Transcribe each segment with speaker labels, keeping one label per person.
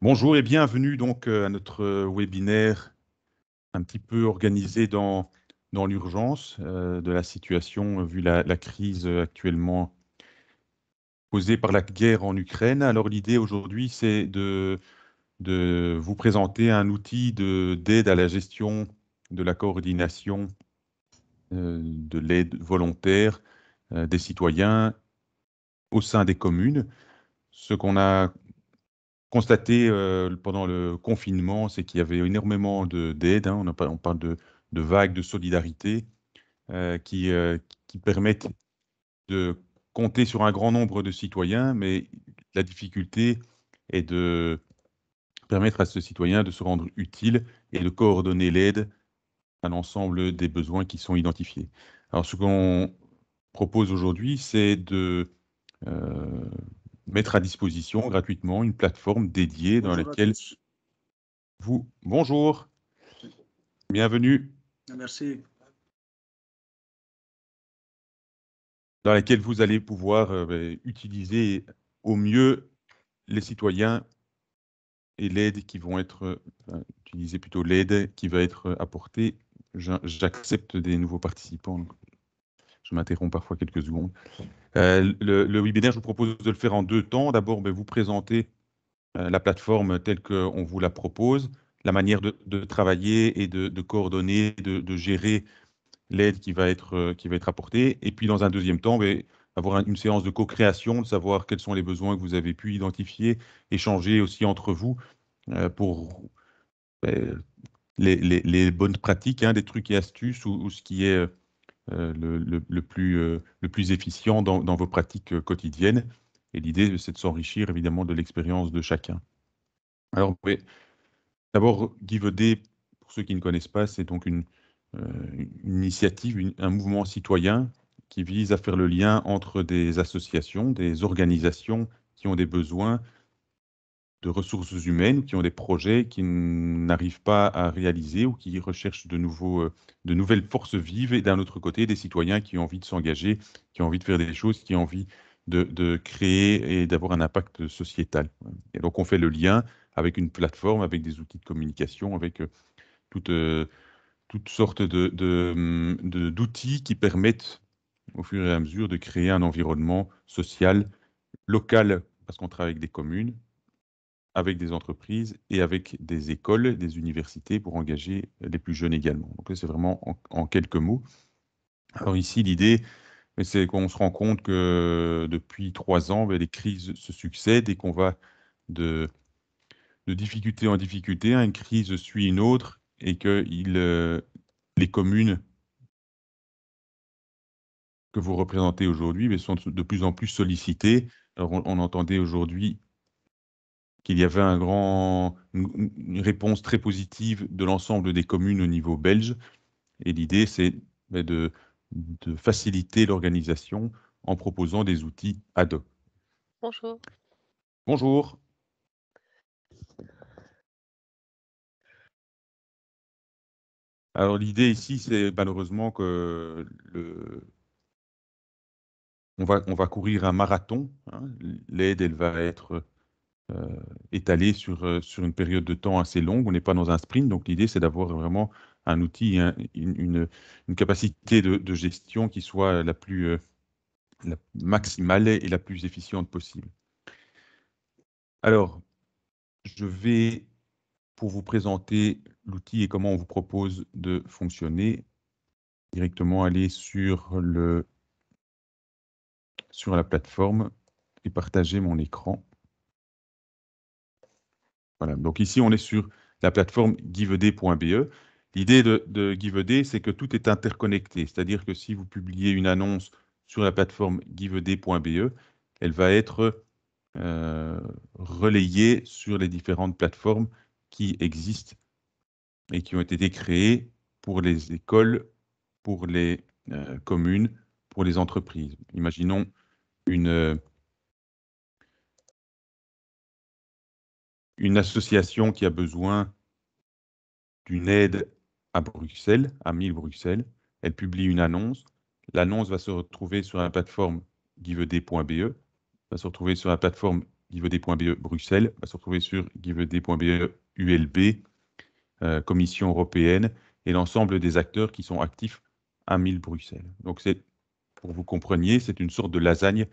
Speaker 1: Bonjour et bienvenue donc euh, à notre euh, webinaire un petit peu organisé dans, dans l'urgence euh, de la situation vu la, crise actuellement posée par la guerre en Ukraine. Alors l'idée aujourd'hui c'est de, de vous présenter un outil d'aide à la gestion de la coordination de l'aide volontaire des citoyens au sein des communes. Ce qu'on a constaté euh, pendant le confinement, c'est qu'il y avait énormément d'aides. Hein. on, parle de, vagues de solidarité euh, qui, euh, qui, permettent de compter sur un grand nombre de citoyens, mais la difficulté est de permettre à ce citoyen de se rendre utile et de coordonner l'aide à l'ensemble des besoins qui sont identifiés. Alors ce qu'on propose aujourd'hui, c'est de mettre à disposition gratuitement une plateforme dédiée dans laquelle vous... Bonjour, bienvenue. Dans laquelle vous allez pouvoir euh, ben, utiliser au mieux les citoyens et l'aide qui vont être, plutôt l'aide qui va être apportée. J'accepte des nouveaux participants. Je m'interromps parfois quelques secondes. Euh, le, webinaire, je vous propose de le faire en deux temps. D'abord, vous présenter euh, la plateforme telle qu'on vous la propose, la manière de, travailler et de, coordonner, de, gérer l'aide qui, va être, euh, qui va être apportée. Et puis, dans un deuxième temps, avoir une séance de co-création, de savoir quels sont les besoins que vous avez pu identifier, échanger aussi entre vous pour les, bonnes pratiques, hein, des trucs et astuces ou ce qui est euh, le, plus, euh, le plus efficient dans, vos pratiques euh, quotidiennes. Et l'idée, c'est de s'enrichir évidemment de l'expérience de chacun. Alors, d'abord, Day, pour ceux qui ne connaissent pas, c'est donc une, initiative, un mouvement citoyen qui vise à faire le lien entre des associations, des organisations qui ont des besoins de ressources humaines qui ont des projets qui n'arrivent pas à réaliser ou qui recherchent de, nouveaux, euh, de nouvelles forces vives, et d'un autre côté, des citoyens qui ont envie de s'engager, qui ont envie de faire des choses, qui ont envie de, créer et d'avoir un impact sociétal. Et donc, on fait le lien avec une plateforme, avec des outils de communication, avec euh, toutes, euh, toutes sortes hum, de, d'outils qui permettent, au fur et à mesure, de créer un environnement social, local, parce qu'on travaille avec des communes, avec des entreprises et avec des écoles, des universités pour engager les plus jeunes également. Donc c'est vraiment en, quelques mots. Alors ici, l'idée, c'est qu'on se rend compte que depuis trois ans, ben, les crises se succèdent et qu'on va de, difficulté en difficulté, hein, une crise suit une autre et que euh, les communes que vous représentez aujourd'hui ben, sont de plus en plus sollicitées. Alors on entendait aujourd'hui qu'il y avait un grand, une réponse très positive de l'ensemble des communes au niveau belge. Et l'idée, c'est ben, de, faciliter l'organisation en proposant des outils ad hoc. Bonjour. Bonjour. Alors l'idée ici, c'est malheureusement que on va, courir un marathon. Hein. L'aide, elle va être euh, étalé sur, euh, sur une période de temps assez longue. On n'est pas dans un sprint, donc l'idée c'est d'avoir vraiment un outil, une, capacité de, gestion qui soit la plus euh, maximale et la plus efficiente possible. Alors, je vais, pour vous présenter l'outil et comment on vous propose de fonctionner, directement aller sur, le, sur la plateforme et partager mon écran. Voilà. Donc ici, on est sur la plateforme giveD.be. L'idée de, GiveD, c'est que tout est interconnecté, c'est-à-dire que si vous publiez une annonce sur la plateforme giveD.be, elle va être euh, relayée sur les différentes plateformes qui existent et qui ont été créées pour les écoles, pour les euh, communes, pour les entreprises. Imaginons une, euh, une association qui a besoin d'une aide à Bruxelles, à 1000 Bruxelles, elle publie une annonce. L'annonce va se retrouver sur la plateforme giveD.be, va se retrouver sur la plateforme giveD.be Bruxelles, va se retrouver sur giveD.be ULB, euh, Commission européenne, et l'ensemble des acteurs qui sont actifs à 1000 Bruxelles. Donc, pour vous compreniez, c'est une sorte de lasagne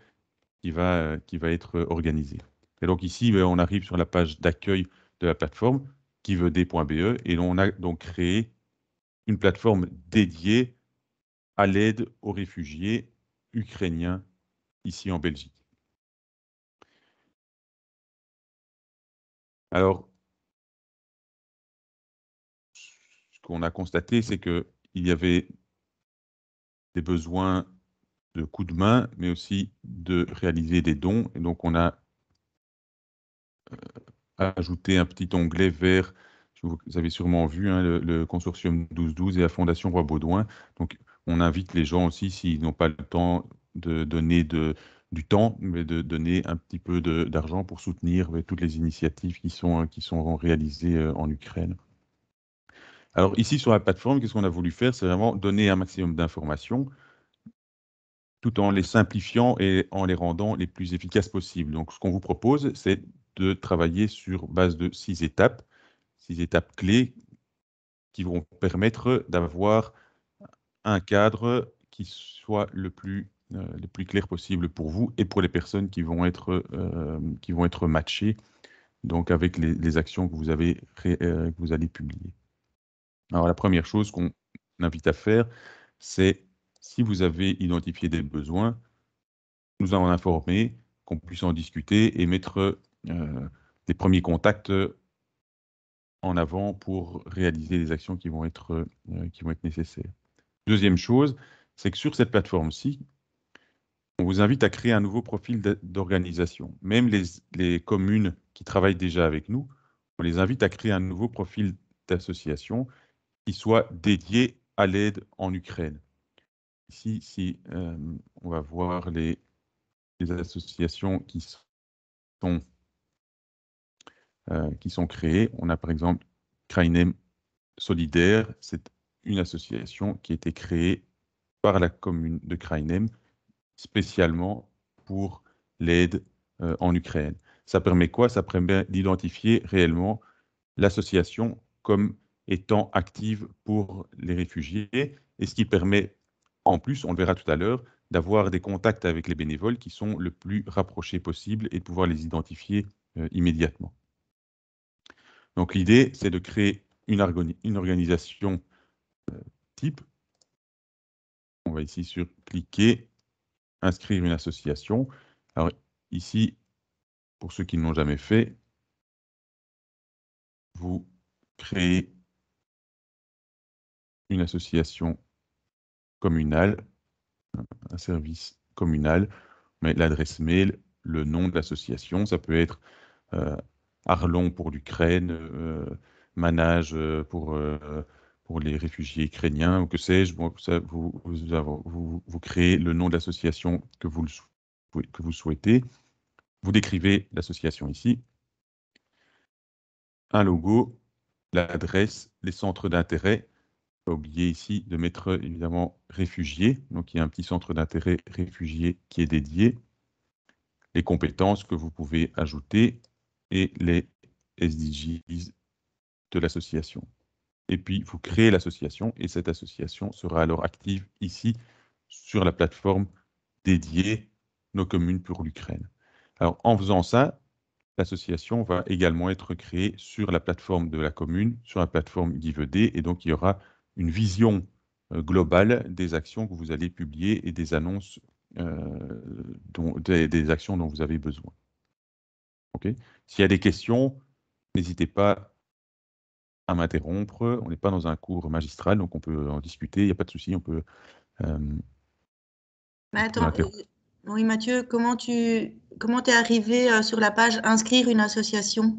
Speaker 1: qui va, euh, qui va être organisée. Et donc ici, ben, on arrive sur la page d'accueil de la plateforme qui veut d.be et on a donc créé une plateforme dédiée à l'aide aux réfugiés ukrainiens
Speaker 2: ici en Belgique. Alors, ce qu'on a constaté, c'est qu'il
Speaker 1: y avait des besoins de coups de main, mais aussi de réaliser des dons. Et donc, on a ajouter un petit onglet vers, vous avez sûrement vu, hein, le, consortium 1212 et la Fondation Roi Baudouin. Donc, on invite les gens aussi, s'ils n'ont pas le temps de donner de, du temps, mais de donner un petit peu d'argent pour soutenir toutes les initiatives qui sont, hein, qui sont réalisées euh, en Ukraine. Alors ici sur la plateforme, qu'est-ce qu'on a voulu faire C'est vraiment donner un maximum d'informations tout en les simplifiant et en les rendant les plus efficaces possibles. Donc ce qu'on vous propose, c'est de travailler sur base de six étapes, six étapes clés qui vont permettre d'avoir un cadre qui soit le plus, euh, le plus clair possible pour vous et pour les personnes qui vont être, euh, qui vont être matchées, donc avec les, actions que vous, avez, euh, vous allez publier. Alors la première chose qu'on invite à faire, c'est si vous avez identifié des besoins, nous en informer, qu'on puisse en discuter et mettre euh, des premiers contacts euh, en avant pour réaliser les actions qui vont être, euh, qui vont être nécessaires. Deuxième chose, c'est que sur cette plateforme-ci, on vous invite à créer un nouveau profil d'organisation. Même les, communes qui travaillent déjà avec nous, on les invite à créer un nouveau profil d'association qui soit dédié à l'aide en Ukraine. Ici, si, on va voir les, les associations qui sont euh, qui sont créés. On a par exemple Krainem Solidaire, c'est une association qui a été créée par la commune de Krainem spécialement pour l'aide euh, en Ukraine. Ça permet quoi Ça permet d'identifier réellement l'association comme étant active pour les réfugiés et ce qui permet en plus, on le verra tout à l'heure, d'avoir des contacts avec les bénévoles qui sont le plus rapprochés possible et de pouvoir les identifier euh, immédiatement. Donc l'idée, c'est de créer une, organisation euh, type. On va ici sur cliquer, inscrire une association. Alors ici, pour ceux qui ne l'ont jamais fait,
Speaker 2: vous créez une
Speaker 1: association communale, un service communal, mais l'adresse mail, le nom de l'association, ça peut être euh, Arlon pour l'Ukraine, euh, Manage euh, pour, euh, pour les réfugiés ukrainiens, ou que sais-je. Bon, vous, vous, créez le nom de l'association que vous, que vous souhaitez. Vous décrivez l'association ici. Un logo, l'adresse, les centres d'intérêt. Pas oublier ici de mettre évidemment réfugiés. Donc il y a un petit centre d'intérêt réfugié qui est dédié. Les compétences que vous pouvez ajouter et les SDGs de l'association. Et puis, vous créez l'association et cette association sera alors active ici sur la plateforme dédiée Nos communes pour l'Ukraine. Alors, en faisant ça, l'association va également être créée sur la plateforme de la commune, sur la plateforme GiveD, et donc il y aura une vision euh, globale des actions que vous allez publier et des annonces, euh, des actions dont vous avez besoin. S'il y a des questions, n'hésitez pas à m'interrompre. On n'est pas dans un cours magistral, donc on peut en discuter. Il n'y a pas de souci, on peut. Euh,
Speaker 3: euh, oui, Mathieu, comment tu comment es arrivé euh, sur la page Inscrire une association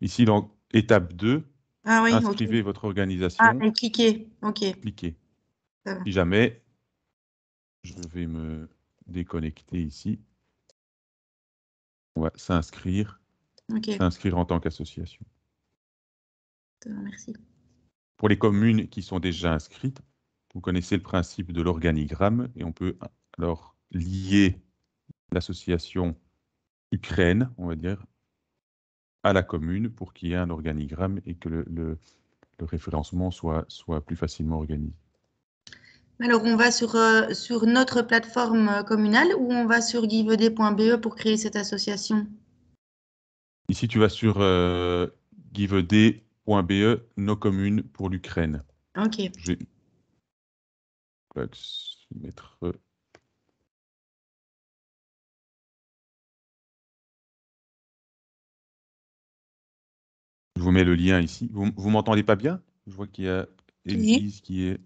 Speaker 1: Ici, dans étape 2,
Speaker 3: ah inscrivez
Speaker 1: votre organisation. Ah,
Speaker 3: cliquez,
Speaker 4: Cliquez. Si
Speaker 1: jamais, je vais me déconnecter ici. Ouais, s'inscrire. S'inscrire en tant qu'association. Merci. Pour les communes qui sont déjà inscrites, vous connaissez le principe de l'organigramme et on peut alors lier l'association Ukraine, on va dire, à la commune pour qu'il y ait un organigramme et que le, le référencement soit, soit plus facilement organisé.
Speaker 3: Alors, on va sur, euh, sur notre plateforme euh, communale ou on va sur givede.be pour créer cette association
Speaker 1: Ici, tu vas sur euh, nos communes pour l'Ukraine. Ok. Je vais mettre euh, Je vous mets le lien ici. Vous, ne m'entendez pas bien Je vois qu'il y a Elise qui est.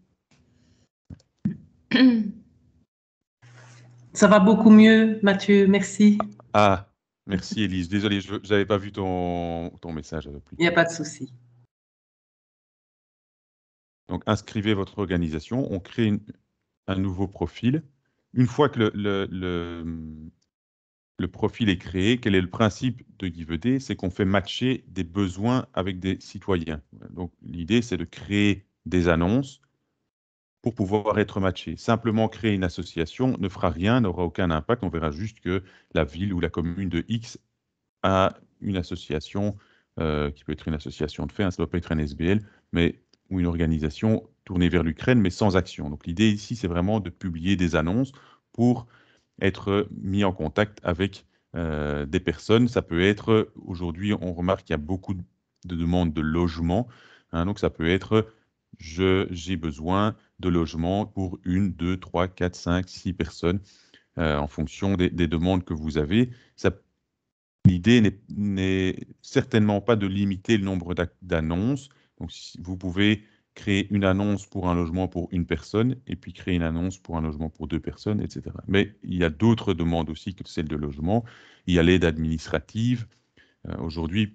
Speaker 1: Ça va beaucoup
Speaker 3: mieux, Mathieu, merci.
Speaker 1: Ah, merci Elise. Désolée, je n'avais pas vu ton, message.
Speaker 3: Il n'y a pas de souci.
Speaker 1: Donc, inscrivez votre organisation. On crée un nouveau profil. Une fois que le, le, profil est créé, quel est le principe de GiveD C'est qu'on fait matcher des besoins avec des citoyens. Donc, l'idée, c'est de créer des annonces pour pouvoir être matché. Simplement créer une association ne fera rien, n'aura aucun impact. On verra juste que la ville ou la commune de X a une association euh, qui peut être une association de fait, hein, ça ne doit pas être un SBL, mais ou une organisation tournée vers l'Ukraine, mais sans action. Donc l'idée ici, c'est vraiment de publier des annonces pour être mis en contact avec euh, des personnes. Ça peut être, aujourd'hui, on remarque qu'il y a beaucoup de demandes de logement. Hein, donc ça peut être, j'ai besoin de logements pour une, deux, trois, quatre, cinq, six personnes euh, en fonction des, demandes que vous avez. L'idée n'est certainement pas de limiter le nombre d'annonces. Donc, vous pouvez créer une annonce pour un logement pour une personne et puis créer une annonce pour un logement pour deux personnes, etc. Mais il y a d'autres demandes aussi que celles de logement. Il y a l'aide administrative. Euh, aujourd'hui,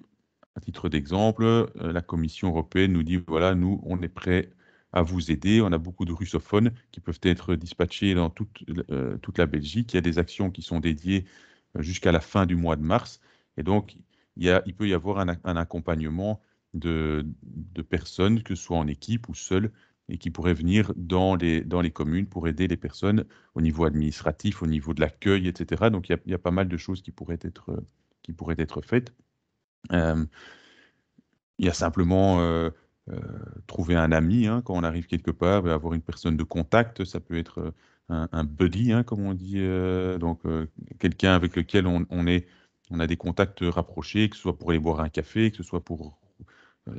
Speaker 1: à titre d'exemple, euh, la Commission européenne nous dit, voilà, nous, on est prêt à vous aider. On a beaucoup de russophones qui peuvent être dispatchés dans toute, euh, toute la Belgique. Il y a des actions qui sont dédiées euh, jusqu'à la fin du mois de mars. Et donc, il, y a, il peut y avoir un, accompagnement de, de, personnes, que ce soit en équipe ou seules, et qui pourraient venir dans les, dans les communes pour aider les personnes au niveau administratif, au niveau de l'accueil, etc. Donc, il y, a, il y, a, pas mal de choses qui pourraient être, qui pourraient être faites. Euh, il y a simplement euh, trouver un ami hein, quand on arrive quelque part, avoir une personne de contact, ça peut être euh, un, buddy, hein, comme on dit, euh, donc quelqu'un avec lequel on, est, on a des contacts rapprochés, que ce soit pour aller boire un café, que ce soit pour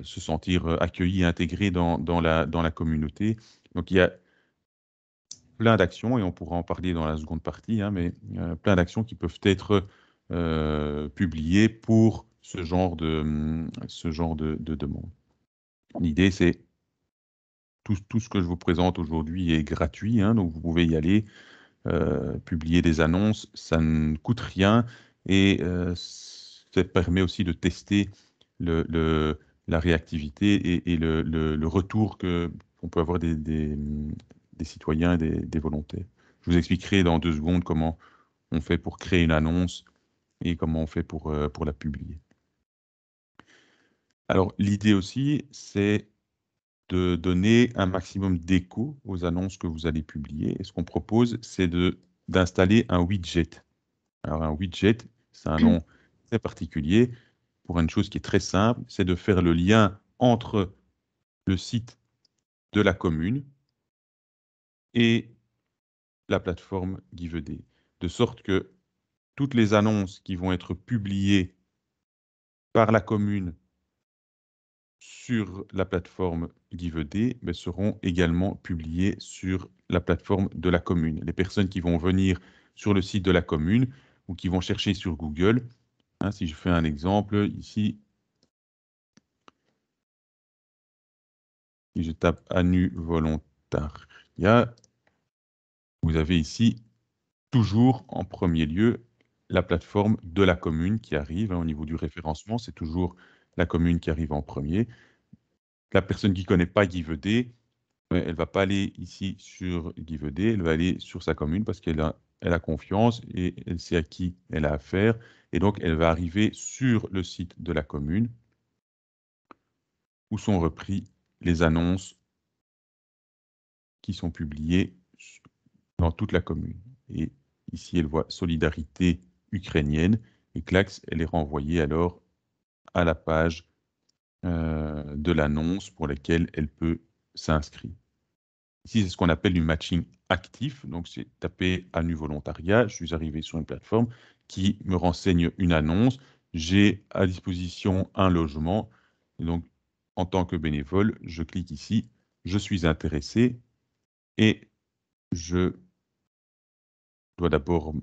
Speaker 1: se sentir accueilli, intégré dans, la, dans la communauté. Donc il y a plein d'actions, et on pourra en parler dans la seconde partie, hein, mais plein d'actions qui peuvent être publiées pour ce genre de, ce genre de, de demande. L'idée, c'est tout, ce que je vous présente aujourd'hui est gratuit, hein, donc vous pouvez y aller, euh, publier des annonces, ça ne coûte rien et euh, ça permet aussi de tester le, la réactivité et, le, retour que on peut avoir des, citoyens et des, des, volontaires. Je vous expliquerai dans deux secondes comment on fait pour créer une annonce et comment on fait pour, euh, pour la publier. Alors, l'idée aussi, c'est de donner un maximum d'écho aux annonces que vous allez publier. Et ce qu'on propose, c'est d'installer un widget. Alors, un widget, c'est un nom très particulier pour une chose qui est très simple, c'est de faire le lien entre le site de la commune et la plateforme GiveD, de sorte que toutes les annonces qui vont être publiées par la commune sur la plateforme GiveD, mais seront également publiés sur la plateforme de la commune. Les personnes qui vont venir sur le site de la commune ou qui vont chercher sur Google, hein, si je fais un exemple ici, si je tape ANU volontariat, vous avez ici toujours en premier lieu la plateforme de la commune qui arrive hein, au niveau du référencement, c'est toujours la commune qui arrive en premier. La personne qui ne connaît pas Givedé, elle ne va pas aller ici sur Vedé, elle va aller sur sa commune parce qu'elle a, a confiance et elle sait à qui elle a affaire. Et donc, elle va arriver sur le site de la commune où sont repris les annonces qui sont publiées dans toute la commune. Et ici, elle voit Solidarité ukrainienne et Clax, elle est renvoyée alors à la page euh, de l'annonce pour laquelle elle peut s'inscrire. Ici, c'est ce qu'on appelle du matching actif. Donc, c'est taper à nu volontariat. Je suis arrivé sur une plateforme qui me renseigne une annonce. J'ai à disposition un logement. donc, en tant que bénévole, je clique ici. Je suis intéressé et je dois d'abord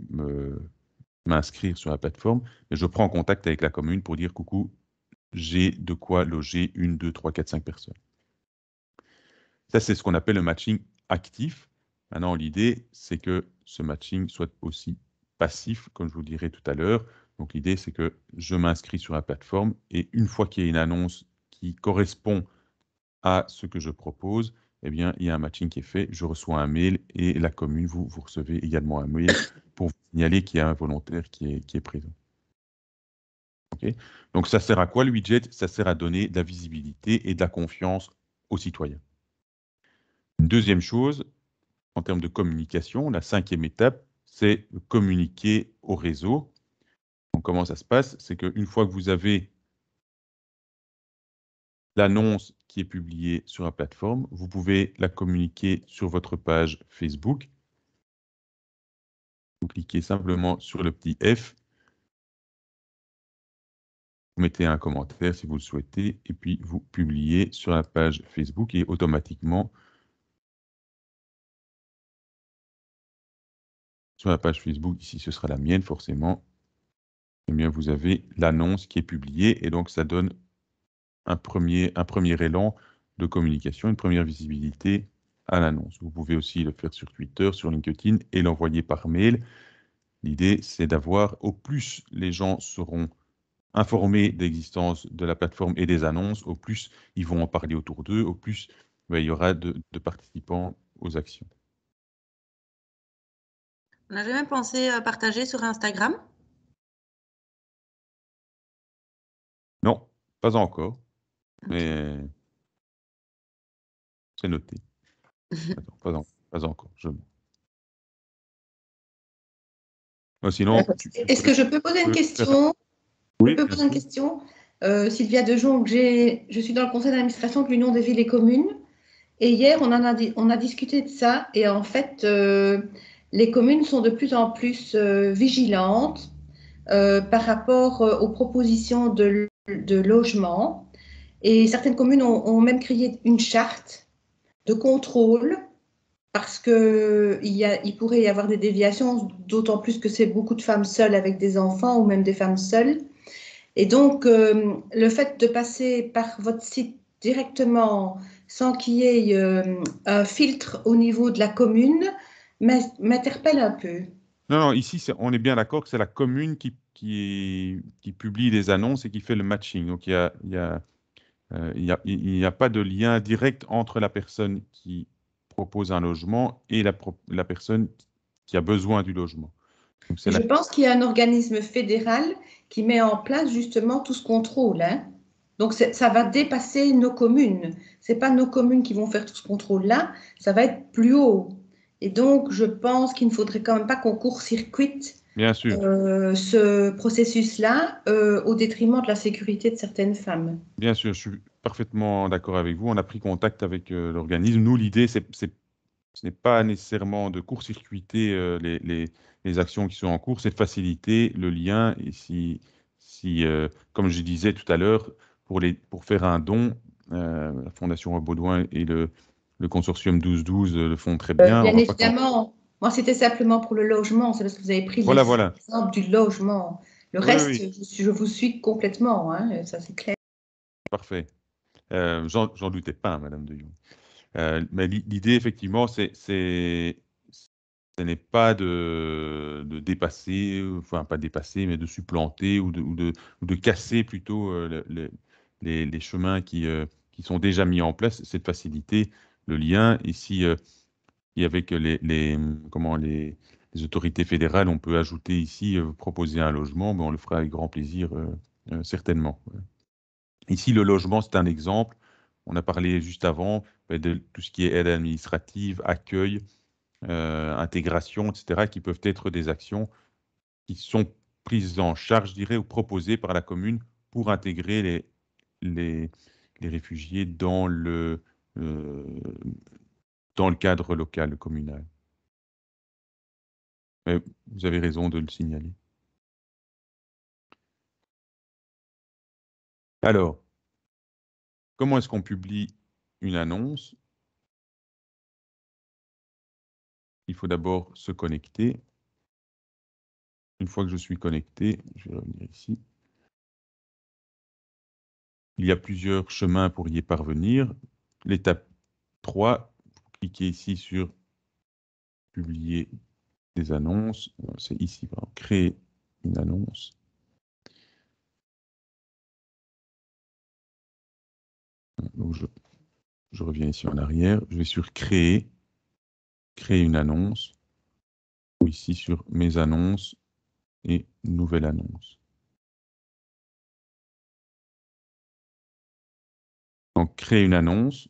Speaker 1: m'inscrire sur la plateforme. Et je prends contact avec la commune pour dire coucou, j'ai de quoi loger une, deux, trois, quatre, cinq personnes. Ça, c'est ce qu'on appelle le matching actif. Maintenant, l'idée, c'est que ce matching soit aussi passif, comme je vous le dirai tout à l'heure. Donc, l'idée, c'est que je m'inscris sur la plateforme et une fois qu'il y a une annonce qui correspond à ce que je propose, eh bien, il y a un matching qui est fait. Je reçois un mail et la commune, vous, vous recevez également un mail pour signaler qu'il y a un volontaire qui est présent. Donc ça sert à quoi le widget Ça sert à donner de la visibilité et de la confiance aux citoyens. deuxième chose, en termes de communication, la cinquième étape, c'est communiquer au réseau. Donc comment ça se passe C'est qu'une fois que vous avez l'annonce qui est publiée sur la plateforme, vous pouvez la
Speaker 2: communiquer sur votre page Facebook. Vous cliquez
Speaker 1: simplement sur le petit F vous mettez un commentaire si vous le souhaitez, et puis vous publiez sur la page Facebook et automatiquement,
Speaker 2: sur la page Facebook, ici
Speaker 1: ce sera la mienne forcément, eh bien vous avez l'annonce qui est publiée et donc ça donne un premier, un premier élan de communication, une première visibilité à l'annonce. Vous pouvez aussi le faire sur Twitter, sur LinkedIn et l'envoyer par mail. L'idée, c'est d'avoir, au plus les gens seront informés d'existence de la plateforme et des annonces, au plus ils vont en parler autour d'eux, au plus ben, il y aura de, participants aux actions.
Speaker 3: On a jamais pensé à euh,
Speaker 4: partager sur Instagram Non, pas encore. Mais c'est noté.
Speaker 2: pas, pas, encore, je
Speaker 1: Sinon,
Speaker 3: est-ce que je peux
Speaker 2: poser une question je peux poser une
Speaker 3: question. Euh, Sylvia Dejon, je suis dans le conseil d'administration de l'Union des villes et communes. Et hier, on, en a, on a discuté de ça. Et en fait, euh, les communes sont de plus en plus euh, vigilantes par rapport aux propositions de, logement. Et certaines communes ont, même créé une charte de contrôle parce qu'il il pourrait y avoir des déviations, d'autant plus que c'est beaucoup de femmes seules avec des enfants ou même des femmes seules. Et donc, euh, le fait de passer par votre site directement sans qu'il y ait euh, un filtre au niveau de la commune m'interpelle un peu.
Speaker 1: Non, non, ici, on est bien d'accord que c'est la commune qui, qui, publie les annonces et qui fait le matching. Donc, il n'y a, euh, a, pas de lien direct entre la personne qui propose un logement et la, la personne qui a besoin du logement. Je pense
Speaker 3: qu'il y a un organisme fédéral qui met en place justement tout ce contrôle. Hein. Donc ça va dépasser nos communes. Ce n'est pas nos communes qui vont faire tout ce contrôle-là, ça va être plus haut. Et donc je pense qu'il ne faudrait quand même pas qu'on court-circuite euh, ce processus-là euh, au détriment de la sécurité de certaines femmes.
Speaker 1: Bien sûr, je suis parfaitement d'accord avec vous. On a pris contact avec euh, l'organisme. Nous, l'idée, c'est ce n'est pas nécessairement de court-circuiter euh, les, actions qui sont en cours, c'est de faciliter le lien. Et si, euh, comme je disais tout à l'heure, pour, pour faire un don, euh, la Fondation Baudouin et le, le consortium 1212 le font très bien. bien
Speaker 3: évidemment, moi c'était simplement pour le logement, c'est parce que vous avez pris l'exemple du logement. Le reste, Je, vous suis complètement, hein, ça c'est clair.
Speaker 1: Parfait. J'en doutais pas, Madame de Jong. Euh, mais l'idée, effectivement, c'est, c'est, ce n'est pas de, dépasser, enfin pas dépasser, mais de supplanter ou de, casser plutôt euh, les, chemins qui, euh, qui, sont déjà mis en place, Cette facilité, le lien. Ici, et avec les, les comment, les, les, autorités fédérales, on peut ajouter ici, proposer un logement, mais on le fera avec grand plaisir, certainement. Ici, le logement, c'est un exemple. On a parlé juste avant ben, de tout ce qui est aide administrative, accueil, euh, intégration, etc., qui peuvent être des actions qui sont prises en charge, je dirais, ou proposées par la commune pour intégrer les, les, les réfugiés dans le, euh, dans le cadre local communal. Euh, vous avez raison
Speaker 4: de le signaler.
Speaker 2: Alors, Comment est-ce qu'on publie une annonce Il faut d'abord se connecter.
Speaker 1: Une fois que je suis connecté, je vais revenir ici. Il y a plusieurs chemins pour y parvenir. L'étape 3, cliquez ici sur publier des annonces. C'est ici,
Speaker 2: créer une annonce. je, reviens ici en arrière, je vais sur Créer, Créer une annonce, ou ici sur Mes annonces
Speaker 4: et Nouvelle annonce. Donc, créer une annonce.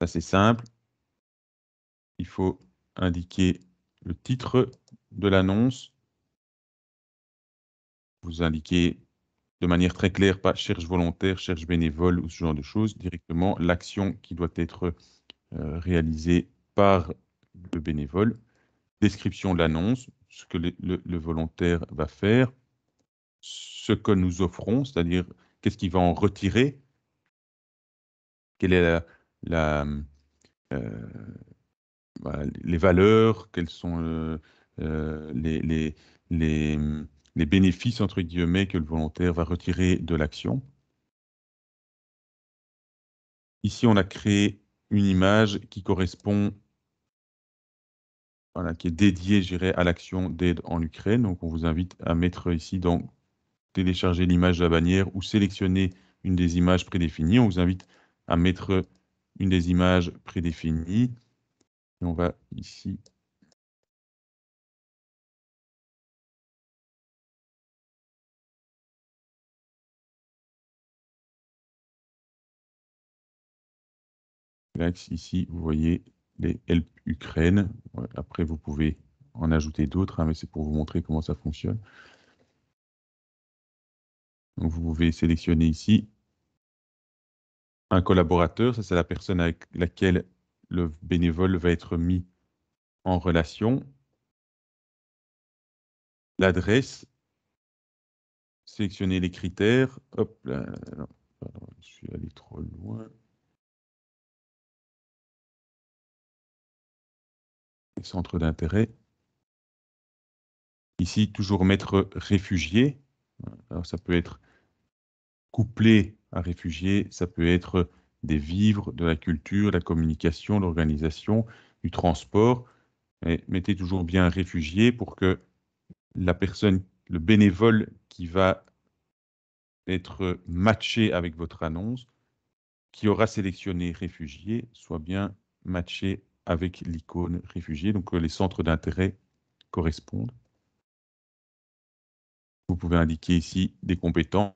Speaker 2: Ça, c'est simple. Il faut indiquer le
Speaker 1: titre de l'annonce. Vous indiquez de manière très claire, pas cherche volontaire, cherche bénévole ou ce genre de choses, directement l'action qui doit être euh, réalisée par le bénévole, description de l'annonce, ce que le, volontaire va faire, ce que nous offrons, c'est-à-dire qu'est-ce qu'il va en retirer, quelle est la, euh, les valeurs, quelles sont euh, les les bénéfices, entre guillemets, que le volontaire va retirer de l'action. Ici, on a créé une image qui correspond, voilà, qui est dédiée, j'irai, à l'action d'aide en Ukraine. Donc, on vous invite à mettre ici dans télécharger l'image de la bannière ou sélectionner une des images prédéfinies. On vous invite à mettre une des images prédéfinies. Et on va ici ici, vous voyez les Help Ukraine. Après, vous pouvez en ajouter d'autres, hein, mais c'est pour vous montrer comment ça fonctionne. vous pouvez sélectionner ici un collaborateur, ça c'est la personne avec laquelle le bénévole va être mis en relation.
Speaker 2: L'adresse, sélectionner les
Speaker 4: critères. Hop je suis allé trop loin. centre d'intérêt.
Speaker 1: Ici, toujours mettre réfugié. Alors, ça peut être couplé à réfugié, ça peut être des vivres, de la culture, la communication, l'organisation, du transport. mettez toujours bien réfugié pour que la personne, le bénévole qui va être matché avec votre annonce, qui aura sélectionné réfugié, soit bien matché avec l'icône réfugié. Donc euh, les centres d'intérêt correspondent. Vous pouvez indiquer ici des compétences,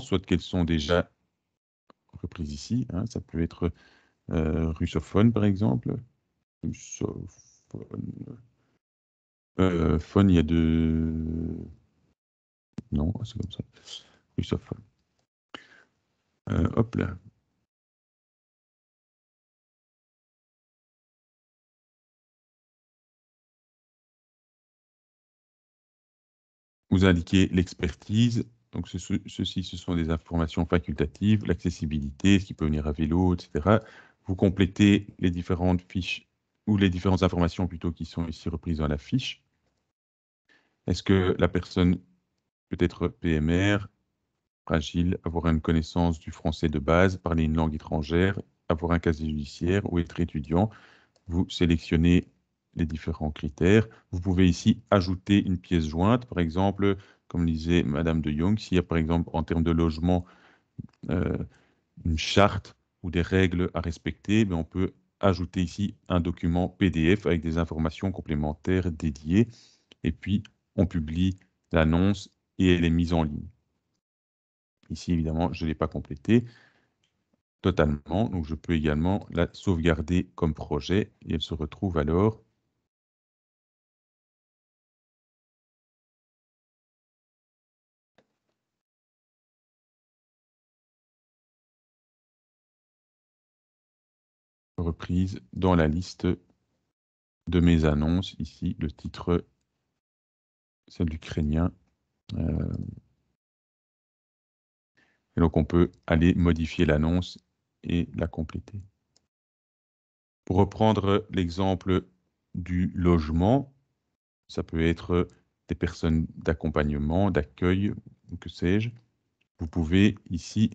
Speaker 1: soit qu'elles sont déjà reprises ici. Hein. ça peut être euh, russophone, par exemple. Russophone. Euh, phone, il y a deux... Non, c'est comme ça.
Speaker 2: Russophone. hop là,
Speaker 1: Vous indiquez l'expertise. Donc, ceci, ce sont des informations facultatives, l'accessibilité, ce qui peut venir à vélo, etc. Vous complétez les différentes fiches ou les différentes informations plutôt qui sont ici reprises dans la fiche. Est-ce que la personne peut être PMR, fragile, avoir une connaissance du français de base, parler une langue étrangère, avoir un casier judiciaire ou être étudiant Vous sélectionnez les différents critères. Vous pouvez ici ajouter une pièce jointe, par exemple, comme disait Madame de Jong, s'il y a par exemple en termes de logement euh, une charte ou des règles à respecter, ben, on peut ajouter ici un document PDF avec des informations complémentaires dédiées. Et puis, on publie l'annonce et elle est mise en ligne. Ici, évidemment, je ne l'ai pas complétée totalement. Donc, je peux également la sauvegarder comme projet et elle se retrouve alors
Speaker 2: reprise dans la liste de mes annonces. Ici, le
Speaker 1: titre, c'est l'ukrainien. Euh. et donc, on peut aller modifier l'annonce et la compléter. Pour reprendre l'exemple du logement, ça peut être des personnes d'accompagnement, d'accueil, que sais-je. Vous pouvez ici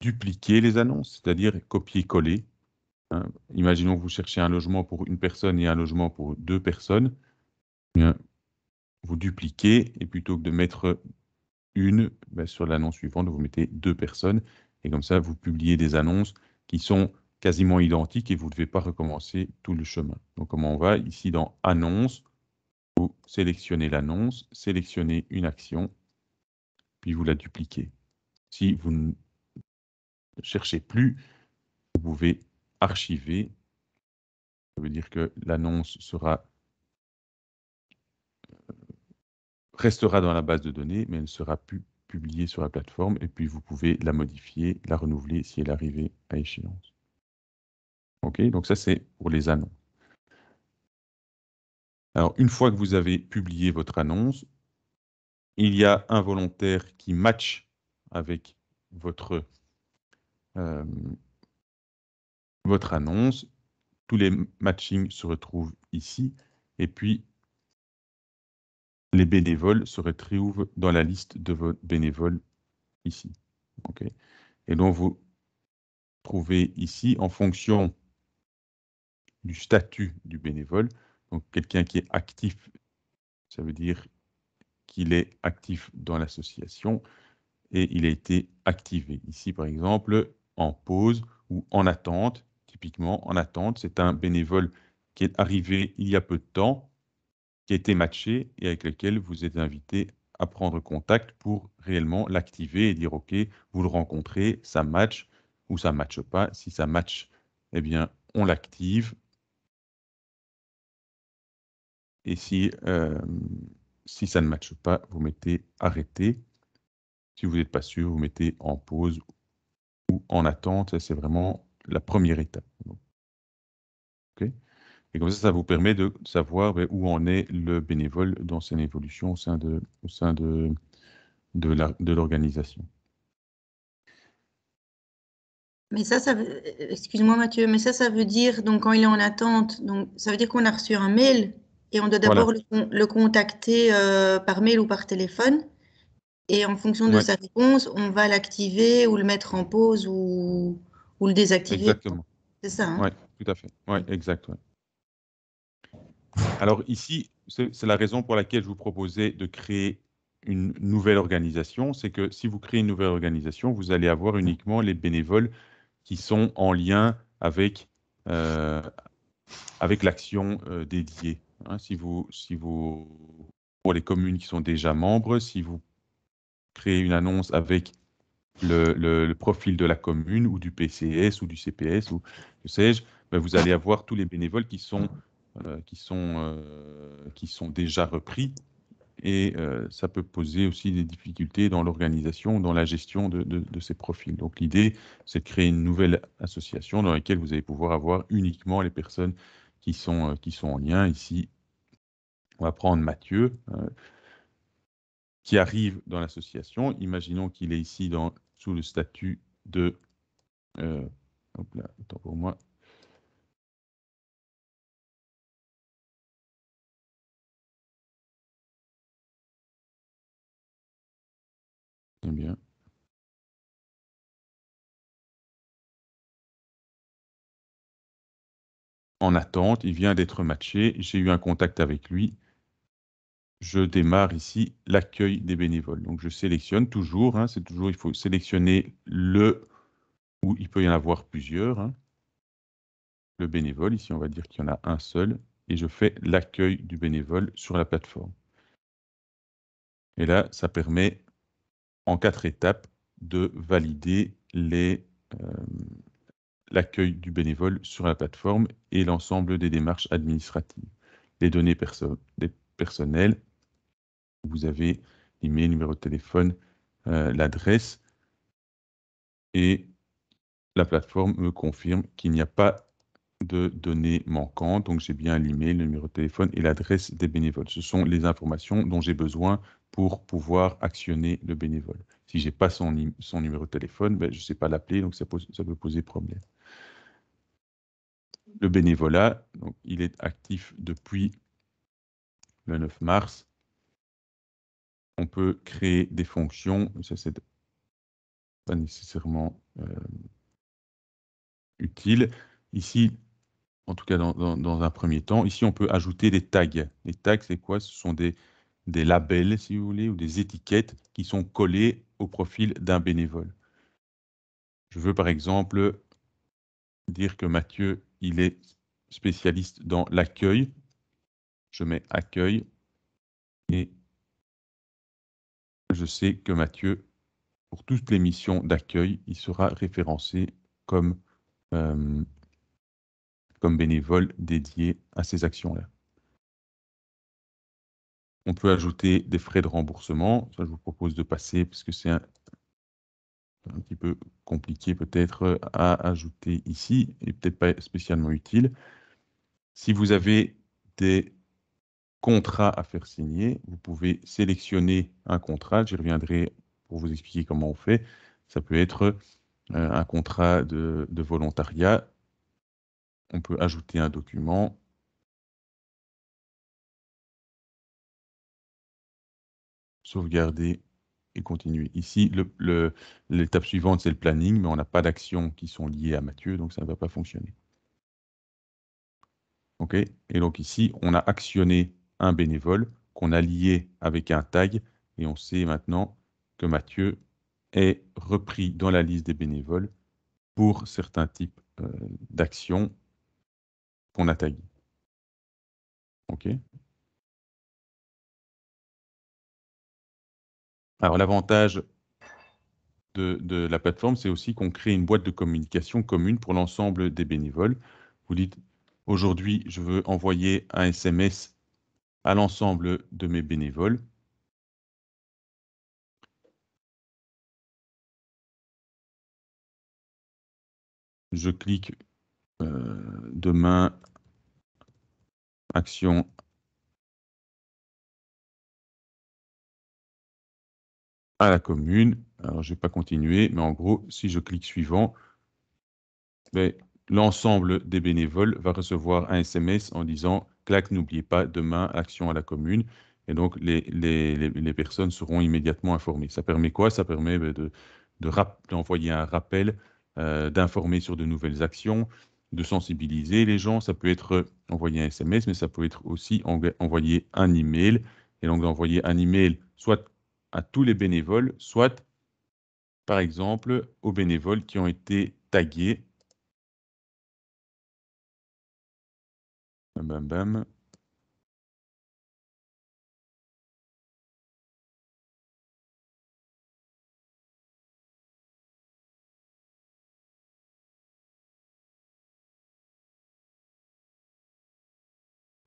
Speaker 1: dupliquer les annonces, c'est-à-dire copier-coller euh, imaginons que vous cherchez un logement pour une personne et un logement pour deux personnes. Eh vous dupliquez et plutôt que de mettre une, bah, sur l'annonce suivante, vous mettez deux personnes. Et comme ça, vous publiez des annonces qui sont quasiment identiques et vous ne devez pas recommencer tout le chemin. Donc, comment on va Ici, dans Annonces, vous sélectionnez l'annonce, sélectionnez une action, puis vous la dupliquez. Si vous ne cherchez plus, vous pouvez archivée. Ça veut dire que l'annonce sera euh, restera dans la base de données, mais elle ne sera plus publiée sur la plateforme, et puis vous pouvez la modifier, la renouveler si elle arrivée à échéance. OK, donc ça c'est pour les annonces. Alors, une fois que vous avez publié votre annonce, il y a un volontaire qui matche avec votre, euh, votre annonce. Tous les matchings se retrouvent ici. Et puis, les bénévoles se retrouvent dans la liste de vos bénévoles ici. Et donc, vous trouvez ici, en fonction du statut du bénévole, donc quelqu'un qui est actif, ça veut dire qu'il est actif dans l'association et il a été activé. Ici, par exemple, en pause ou en attente, typiquement en attente. C'est un bénévole qui est arrivé il y a peu de temps, qui a été matché et avec lequel vous êtes invité à prendre contact pour réellement l'activer et dire OK, vous le rencontrez, ça match ou ça matche pas. Si ça match, eh bien, on l'active. Et si, euh, si ça ne match pas, vous mettez arrêté. Si vous n'êtes pas sûr, vous mettez en pause ou en attente. C'est vraiment la première étape. Et comme ça, ça vous permet de savoir ben, où en est le bénévole dans son évolution au sein de, l'organisation.
Speaker 3: Mais ça, ça excuse-moi Mathieu, mais ça, ça veut dire, donc quand il est en attente, donc, ça veut dire qu'on a reçu un mail et on doit d'abord le, contacter euh, par mail ou par téléphone. Et en fonction de sa réponse, on va l'activer ou le mettre en pause ou ou le désactiver. Exactement. C'est ça.
Speaker 4: Hein oui,
Speaker 1: tout à fait. Oui, exact. Alors ici, c'est la raison pour laquelle je vous proposais de créer une nouvelle organisation. C'est que si vous créez une nouvelle organisation, vous allez avoir uniquement les bénévoles qui sont en lien avec, euh, avec l'action euh, dédiée. Hein. si vous, si vous, pour les communes qui sont déjà membres, si vous créez une annonce avec le, profil de la commune ou du PCS ou du CPS ou que sais-je, ben, vous allez avoir tous les bénévoles qui sont, euh, qui sont, euh, qui sont déjà repris. Et euh, ça peut poser aussi des difficultés dans l'organisation, dans la gestion de, de, de ces profils. Donc l'idée, c'est de créer une nouvelle association dans laquelle vous allez pouvoir avoir uniquement les personnes qui sont, qui sont en lien. Ici, on va prendre Mathieu qui arrive dans l'association. Imaginons qu'il est ici dans sous le statut de... Euh,
Speaker 2: pour moi.
Speaker 4: bien.
Speaker 1: En attente, il vient d'être matché, j'ai eu un contact avec lui, je démarre ici l'accueil des bénévoles. Donc je sélectionne toujours, hein, c'est toujours, il faut sélectionner le, ou il peut y en avoir plusieurs, hein. le bénévole, ici on va dire qu'il y en a un seul, et je fais l'accueil du bénévole sur la plateforme. Et là, ça permet en quatre étapes de valider euh, l'accueil du bénévole sur la plateforme et l'ensemble des démarches administratives, les données personnelles, vous avez l'email, le numéro de téléphone, euh, l'adresse et la plateforme me confirme qu'il n'y a pas de données manquantes. Donc, j'ai bien l'email, le numéro de téléphone et l'adresse des bénévoles. Ce sont les informations dont j'ai besoin pour pouvoir actionner le bénévole. Si je n'ai pas son, numéro de téléphone, ben, je ne sais pas l'appeler, donc ça, peut poser problème. Le bénévolat, il est actif depuis le 9 mars on peut créer des fonctions. Ça, c'est pas nécessairement euh, utile. Ici, en tout cas dans, un premier temps, ici on peut ajouter des tags. Les tags, c'est quoi Ce sont des, des labels, si vous voulez, ou des étiquettes qui sont collées au profil d'un bénévole. Je veux par exemple dire que Mathieu, il est spécialiste dans l'accueil. Je mets accueil et je sais que Mathieu, pour toutes les missions d'accueil, il sera référencé euh, comme, bénévole dédié à ces actions-là. On peut ajouter des frais de remboursement. Ça, je vous propose de passer parce que c'est un, petit peu compliqué peut-être à ajouter ici et peut-être pas spécialement utile. Si vous avez des contrat à faire signer, vous pouvez sélectionner un contrat. J'y reviendrai pour vous expliquer comment on fait. Ça peut être euh, un contrat de volontariat. On peut ajouter un document, sauvegarder et continuer. Ici, l'étape suivante, c'est le planning, mais on n'a pas d'actions qui sont liées à Mathieu, donc ça ne va pas fonctionner. OK Et donc ici, on a actionné un bénévole qu'on a lié avec un tag et on sait maintenant que Mathieu est repris dans la liste des bénévoles pour certains types euh, d'actions qu'on a taguées. OK
Speaker 2: Alors l'avantage
Speaker 1: de, de, la plateforme, c'est aussi qu'on crée une boîte de communication commune pour l'ensemble des bénévoles. Vous dites, aujourd'hui, je veux envoyer un SMS à l'ensemble de mes bénévoles.
Speaker 4: Je clique euh, demain, action à la commune.
Speaker 1: Alors, je ne vais pas continuer, mais en gros, si je clique suivant, ben, l'ensemble des bénévoles va recevoir un SMS en disant claque, n'oubliez pas, demain, action à la commune. Et donc, les, personnes seront immédiatement informées. Ça permet quoi Ça permet bah, de, d'envoyer un rappel, euh, d'informer sur de nouvelles actions, de sensibiliser les gens. Ça peut être euh, envoyer un SMS, mais ça peut être aussi envoyer un email. Et donc, d'envoyer un email soit à tous les bénévoles, soit, par exemple, aux bénévoles qui ont été tagués
Speaker 2: Bam, bam.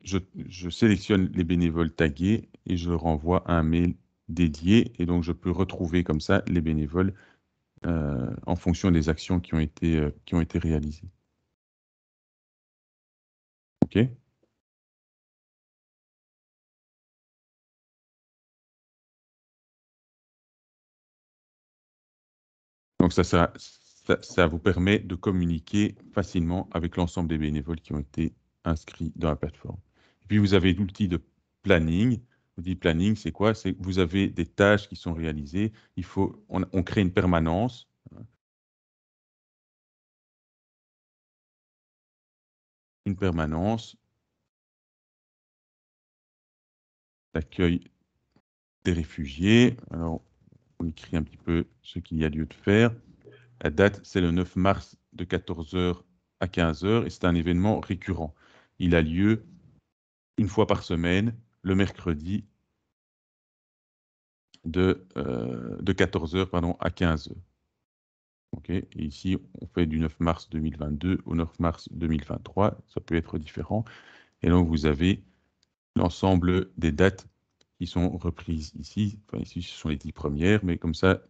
Speaker 2: Je, sélectionne
Speaker 1: les bénévoles tagués et je leur renvoie un mail dédié. Et donc, je peux retrouver comme ça les bénévoles euh, en fonction des actions qui ont été, euh, qui ont été réalisées. OK. Donc ça, ça, ça, vous permet de communiquer facilement avec l'ensemble des bénévoles qui ont été inscrits dans la plateforme. puis vous avez l'outil de planning. L'outil planning, c'est quoi C'est vous avez des tâches qui sont réalisées. Il faut, on crée une permanence
Speaker 4: une permanence
Speaker 1: d'accueil des réfugiés. Alors, on écrit un petit peu ce qu'il y a lieu de faire. La date, c'est le 9 mars de 14h à 15h et c'est un événement récurrent. Il a lieu une fois par semaine, le mercredi de, 14h euh, à 15h ici, on fait du 9 mars 2022 au 9 mars 2023. Ça peut être différent. Et donc, vous avez l'ensemble des dates qui sont reprises ici. Enfin, ici, ce sont les dix premières, mais comme ça,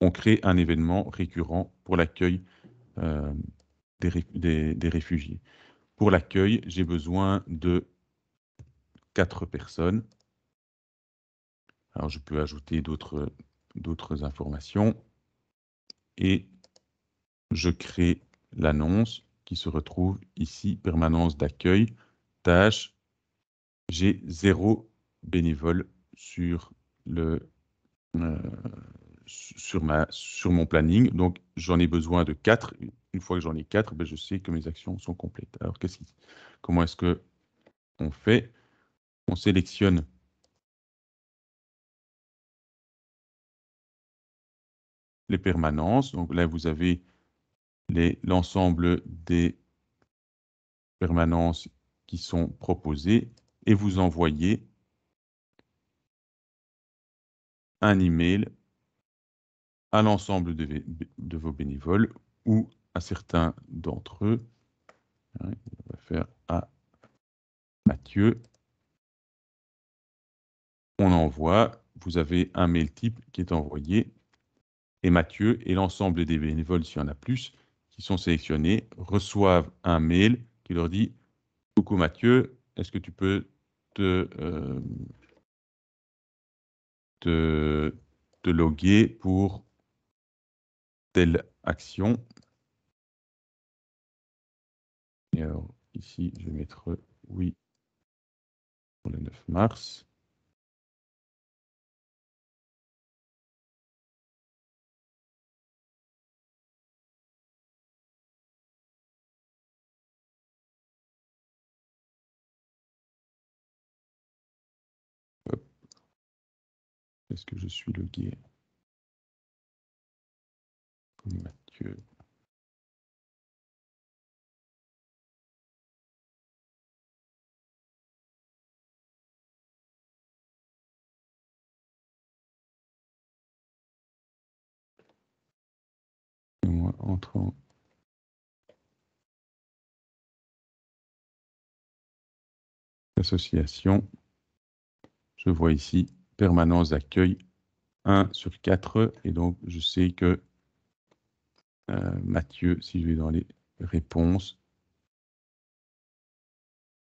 Speaker 1: on crée un événement récurrent pour l'accueil euh, des, des, réfugiés. Pour l'accueil, j'ai besoin de quatre personnes. Alors, je peux ajouter d'autres informations et je crée l'annonce qui se retrouve ici, permanence d'accueil, tâche. J'ai zéro bénévole sur, le, euh, sur, ma, sur mon planning, donc j'en ai besoin de quatre. Une fois que j'en ai quatre, ben, je sais que mes actions sont complètes. Alors, quest comment est-ce qu'on fait
Speaker 2: On sélectionne
Speaker 1: les permanences. Donc là, vous avez l'ensemble des permanences qui sont proposées et vous
Speaker 2: envoyez un email
Speaker 1: à l'ensemble de, de, vos bénévoles ou à certains d'entre eux. On va faire à Mathieu. On envoie, vous avez un mail type qui est envoyé et Mathieu et l'ensemble des bénévoles, s'il y en a plus, qui sont sélectionnés, reçoivent un mail qui leur dit Coucou Mathieu, est-ce que tu peux euh, te, te, loguer
Speaker 4: pour telle action Et alors, ici, je vais mettre oui pour le 9 mars. Est-ce que je suis logué Mathieu. Moi, entrant. Association.
Speaker 1: Je vois ici permanence d'accueil 1 sur 4. Et donc, je sais que euh, Mathieu, si je vais dans les réponses.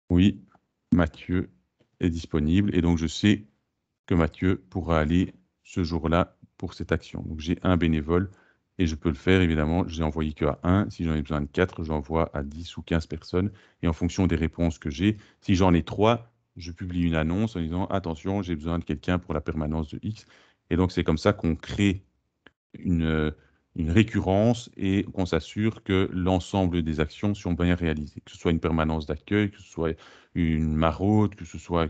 Speaker 1: Oui, Mathieu est disponible. Et donc, je sais que Mathieu pourra aller ce jour-là pour cette action. Donc, j'ai un bénévole et je peux le faire, évidemment, je n'ai envoyé que à 1. Si j'en ai besoin de 4, j'envoie à 10 ou 15 personnes. Et en fonction des réponses que j'ai, si j'en ai 3, je publie une annonce en disant attention, j'ai besoin de quelqu'un pour la permanence de X. Et donc, c'est comme ça qu'on crée une, une récurrence et qu'on s'assure que l'ensemble des actions sont bien réalisées, que ce soit une permanence d'accueil, que ce soit une maraude, que ce soit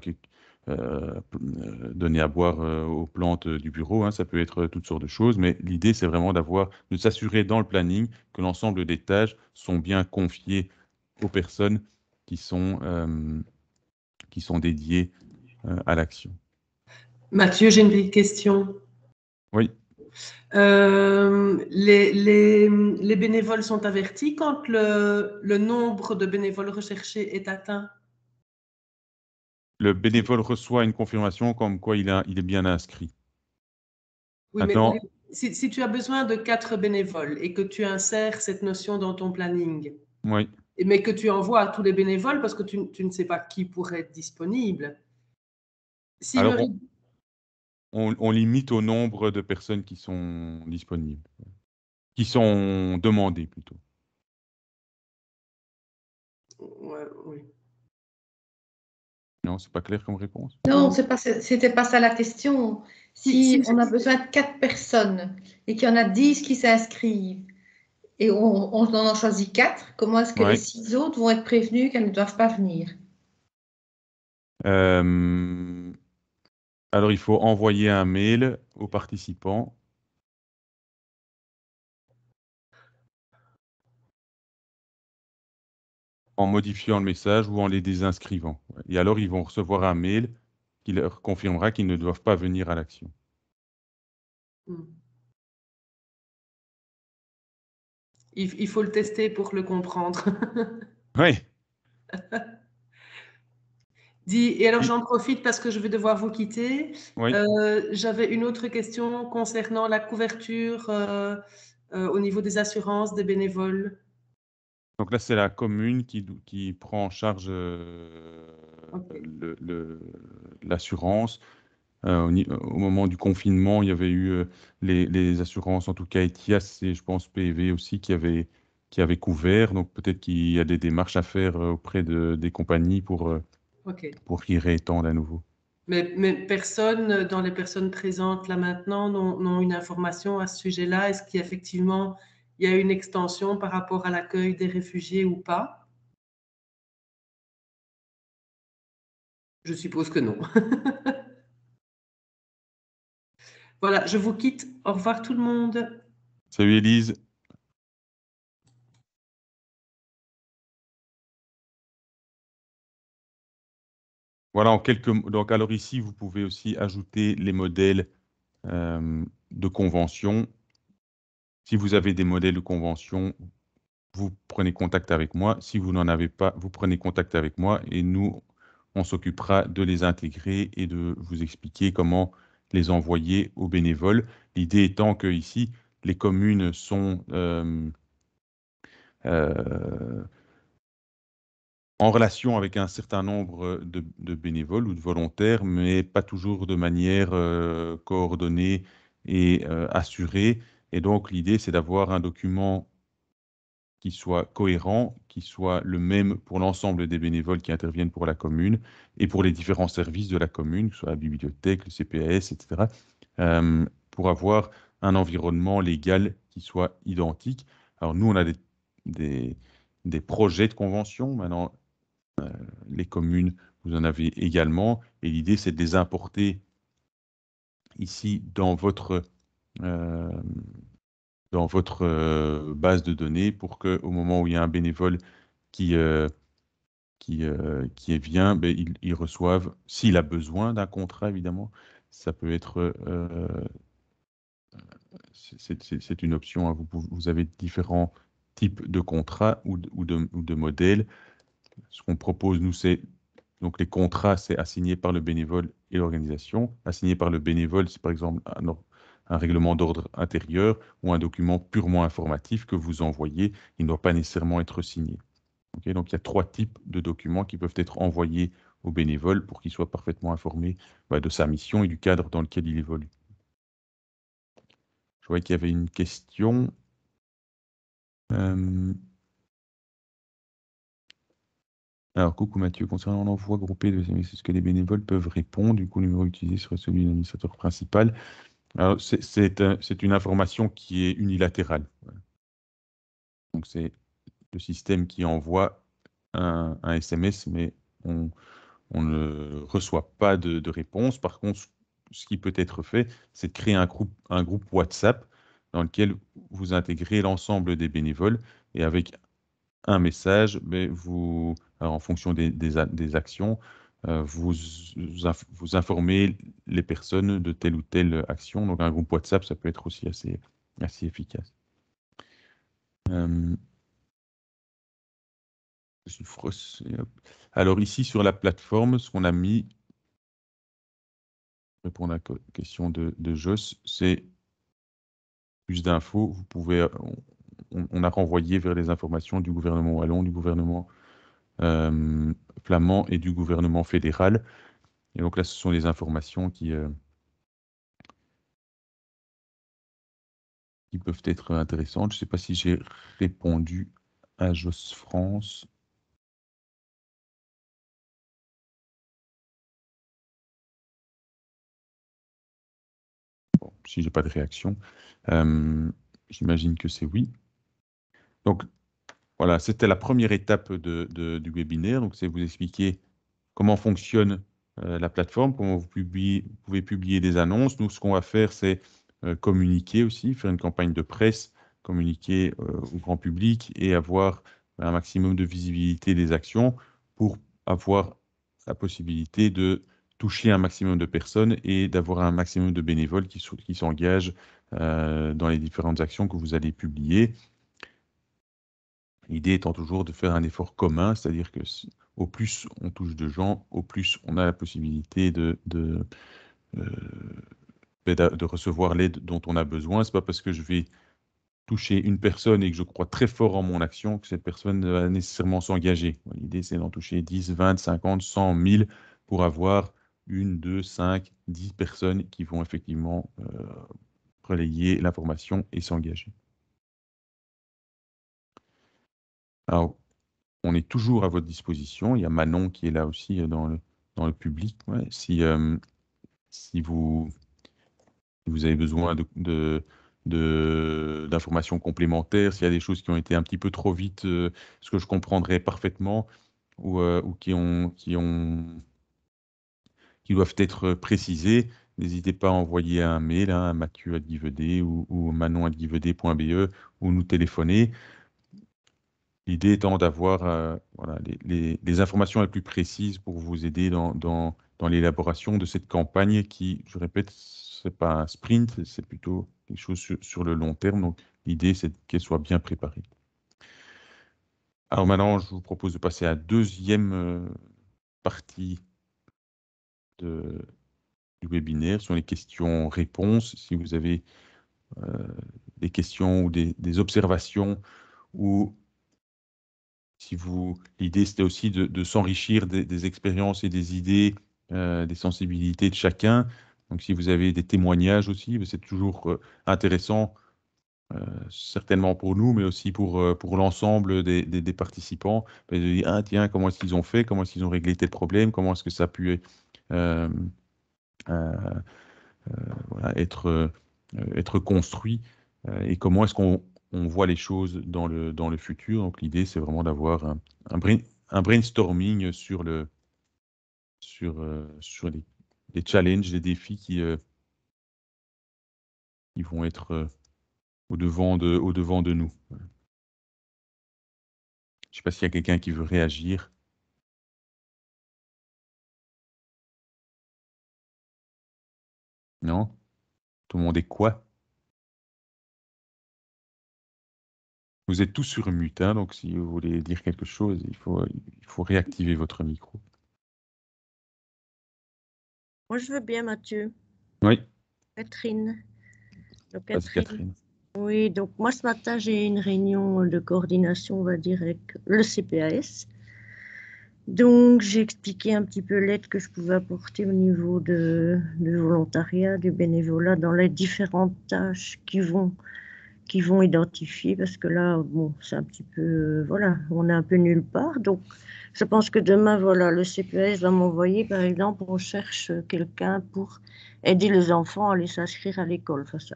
Speaker 1: euh, euh, donner à boire euh, aux plantes du bureau, hein, ça peut être toutes sortes de choses, mais l'idée c'est vraiment d'avoir, de s'assurer dans le planning que l'ensemble des tâches sont bien confiées aux personnes qui sont qui sont dédiés euh, à l'action.
Speaker 3: Mathieu, j'ai une petite question. Oui. Euh, les, les, bénévoles sont avertis quand le, nombre de bénévoles recherchés est atteint
Speaker 1: Le bénévole reçoit une confirmation comme quoi il, est bien inscrit. Oui, mais
Speaker 3: si, si, tu as besoin de quatre bénévoles et que tu insères cette notion dans ton planning, oui mais que tu envoies à tous les bénévoles parce que tu, ne sais pas qui pourrait être disponible. Alors,
Speaker 1: on, limite au nombre de personnes qui sont disponibles, qui sont demandées plutôt.
Speaker 2: Ouais, oui. Non, c'est pas clair comme réponse. Non, ce
Speaker 3: pas, c'était pas ça la question. Si, si on a besoin de quatre personnes et qu'il y en a dix qui s'inscrivent, et on, on en choisit quatre, comment est-ce que les six autres vont être prévenus qu'elles ne doivent pas venir
Speaker 1: euh, Alors, il faut envoyer un mail aux participants. en modifiant le message ou en les désinscrivant. Et alors, ils vont recevoir un mail qui leur confirmera qu'ils ne doivent pas venir à l'action.
Speaker 4: Hmm. Il, faut le tester pour le comprendre.
Speaker 2: oui.
Speaker 3: Dis, et alors j'en profite parce que je vais devoir vous quitter. Euh, j'avais une autre question concernant la couverture euh, euh, au niveau des assurances des bénévoles.
Speaker 1: Donc là, c'est la commune qui, qui, prend en charge l'assurance. Euh, euh, au, moment du confinement, il y avait eu euh, les, assurances, en tout cas ETIAS et je pense PEV aussi, qui avaient, qui couvert. Donc peut-être qu'il y a des démarches à faire auprès de, des compagnies pour, pour qu'ils réétendent à nouveau.
Speaker 3: Mais, mais, personne dans les personnes présentes là maintenant n'ont une information à ce sujet-là. Est-ce qu'effectivement il y a une extension par rapport à l'accueil des réfugiés ou pas
Speaker 4: Je suppose que non. Voilà, je vous quitte. Au revoir tout le monde. Salut Elise.
Speaker 2: Voilà, en quelques
Speaker 1: donc alors ici vous pouvez aussi ajouter les modèles euh, de convention. Si vous avez des modèles de convention, vous prenez contact avec moi. Si vous n'en avez pas, vous prenez contact avec moi et nous on s'occupera de les intégrer et de vous expliquer comment les envoyer aux bénévoles. L'idée étant que ici, les communes sont euh, euh, en relation avec un certain nombre de, bénévoles ou de volontaires, mais pas toujours de manière euh, coordonnée et assurée. Et donc l'idée, c'est d'avoir un document qui soit cohérent, qui soit le même pour l'ensemble des bénévoles qui interviennent pour la commune et pour les différents services de la commune, que ce soit la bibliothèque, le CPAS, etc., euh, pour avoir un environnement légal qui soit identique. Alors nous, on a des, projets de convention. Maintenant, euh, les communes, vous en avez également. Et l'idée, c'est de les importer ici dans votre, euh, dans votre base de données pour que au moment où il y a un bénévole qui, qui, vient, ben, il, reçoive, s'il a besoin d'un contrat, évidemment, ça peut être... c'est une option, hein. vous, vous, avez différents types de contrats ou de, modèles. Ce qu'on propose, nous, c'est... Donc les contrats, c'est assigné par le bénévole et l'organisation. Assigné par le bénévole, c'est par exemple un, un règlement d'ordre intérieur ou un document purement informatif que vous envoyez. Il ne doit pas nécessairement être signé. donc il y a trois types de documents qui peuvent être envoyés aux bénévoles pour qu'ils soient parfaitement informés bah, de sa mission et du cadre dans lequel il évolue. Je vois qu'il y avait une question. Euh, alors, coucou Mathieu, concernant l'envoi groupé de ce que les bénévoles peuvent répondre Du coup, le numéro utilisé serait celui de l'administrateur principal. C'est une information qui est unilatérale. Donc c'est le système qui envoie un, SMS, mais on, ne reçoit pas de, réponse. Par contre, ce qui peut être fait, c'est de créer un groupe, WhatsApp dans lequel vous intégrez l'ensemble des bénévoles et avec un message, vous, en fonction des actions, euh, vous, vous informer les personnes de telle ou telle action. Donc un groupe WhatsApp, ça peut être aussi assez, assez efficace. Euh, alors ici sur la plateforme, ce qu'on a mis, répondre à la question de, de Joss, c'est plus d'infos. Vous pouvez, on, on, a renvoyé vers les informations du gouvernement wallon, du gouvernement euh, flamand et du gouvernement fédéral. Et donc là, ce sont des informations qui, euh, peuvent être intéressantes. Je ne sais pas si j'ai répondu à Jos
Speaker 4: France.
Speaker 2: si je n'ai pas de réaction,
Speaker 1: euh, j'imagine que c'est oui. Donc, voilà, c'était la première étape du webinaire. Donc, c'est vous expliquer comment fonctionne euh, la plateforme, comment vous, pouvez publier des annonces. Nous, ce qu'on va faire, c'est euh, communiquer aussi, faire une campagne de presse, communiquer euh, au grand public et avoir ben, un maximum de visibilité des actions pour avoir la possibilité de toucher un maximum de personnes et d'avoir un maximum de bénévoles qui s'engagent dans les différentes actions que vous allez publier. L'idée étant toujours de faire un effort commun, c'est-à-dire que au plus on touche de gens, au plus on a la possibilité de, de, euh, ben, recevoir l'aide dont on a besoin. Ce n'est pas parce que je vais toucher une personne et que je crois très fort en mon action que cette personne va nécessairement s'engager. L'idée, c'est d'en toucher 10, 20, 50, 100, 1000 pour avoir une, deux, cinq, dix personnes qui vont effectivement euh, relayer l'information et s'engager. Alors, on est toujours à votre disposition. Il y a Manon qui est là aussi euh, dans le, public. Euh, si, vous, avez besoin d'informations complémentaires, s'il y a des choses qui ont été un petit peu trop vite, euh, ce que je comprendrais parfaitement, ou, qui, ont, qui, doivent être précisées, n'hésitez pas à envoyer un mail à Mathieu ou, ou e, ou nous téléphoner. L'idée étant d'avoir euh, les, informations les plus précises pour vous aider dans, l'élaboration de cette campagne qui, je répète, ce n'est pas un sprint, c'est plutôt quelque chose sur, le long terme. Donc l'idée, c'est qu'elle soit bien préparée. Alors maintenant, je vous propose de passer à la deuxième euh, partie du webinaire, sur les questions-réponses. Si vous avez euh, des questions ou des, des observations ou si vous, l'idée c'était aussi de, s'enrichir des, expériences et des idées, euh, des sensibilités de chacun. Donc, si vous avez des témoignages aussi, ben, c'est toujours euh, intéressant, euh, certainement pour nous, mais aussi pour, pour l'ensemble des, des, participants. Ben, de dire, ah, tiens, comment est-ce qu'ils ont fait Comment est-ce qu'ils ont réglé tel problème Comment est-ce que ça a pu être, être construit Et comment est-ce qu'on on voit les choses dans le, dans le futur. Donc l'idée, c'est vraiment d'avoir un, un, brainstorming sur, le, sur, euh, sur les, challenges, les défis qui, euh, vont être euh,
Speaker 2: au, devant de, au devant de nous. Je ne sais pas
Speaker 4: s'il y a quelqu'un qui veut réagir. Non Tout le monde est quoi Vous êtes tous sur mute, donc si vous voulez dire quelque
Speaker 2: chose, il faut, réactiver votre micro.
Speaker 3: Moi, je veux bien, Mathieu. Oui. Catherine. Donc, Catherine. Oui, donc moi, ce matin, j'ai une réunion de coordination, on va dire, avec le CPAS. Donc, j'ai expliqué un petit peu l'aide que je pouvais apporter au niveau de, volontariat, du bénévolat, dans les différentes tâches qui vont qui vont identifier, parce que là, bon, c'est un petit peu, euh, voilà, on est un peu nulle part. Donc, je pense que demain, voilà, le CPS va m'envoyer, par exemple, on cherche quelqu'un pour aider les enfants à aller s'inscrire à l'école. Enfin, ça,